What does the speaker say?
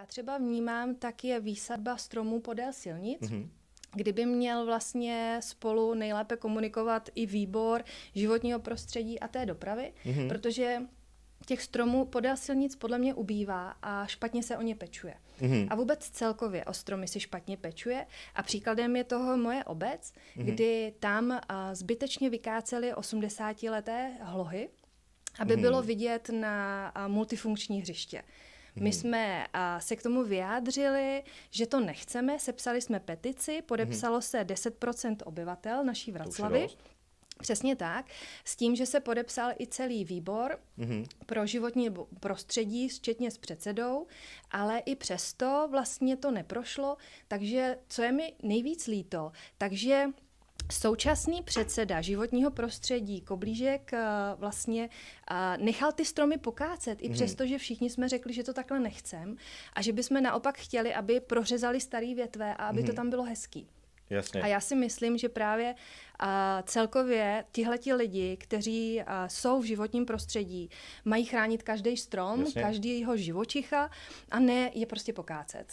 já třeba vnímám, tak je výsadba stromů podél silnic. Mm-hmm kdyby měl vlastně spolu nejlépe komunikovat i výbor životního prostředí a té dopravy, mm-hmm. protože těch stromů podél silnic podle mě ubývá a špatně se o ně pečuje. Mm-hmm. A vůbec celkově o stromy se špatně pečuje a příkladem je toho moje obec, mm-hmm. kdy tam zbytečně vykáceli 80-leté hlohy, aby mm-hmm. bylo vidět na multifunkční hřiště. My hmm. jsme a, se k tomu vyjádřili, že to nechceme, sepsali jsme petici, podepsalo hmm. se 10% obyvatel naší Vraclavy. Přesně tak, s tím, že se podepsal i celý výbor mm-hmm. pro životní prostředí, včetně s předsedou, ale i přesto vlastně to neprošlo. Takže co je mi nejvíc líto, takže Současný předseda životního prostředí Koblížek eh, vlastně eh, nechal ty stromy pokácet, i mhm. přesto, že všichni jsme řekli, že to takhle nechcem a že bychom naopak chtěli, aby prořezali staré větve a aby to mhm. tam bylo hezký. Jasně. A já si myslím, že právě eh, celkově tihleti lidi, kteří jsou v životním prostředí, mají chránit každý strom, Jasně. každýho živočicha a ne je prostě pokácet.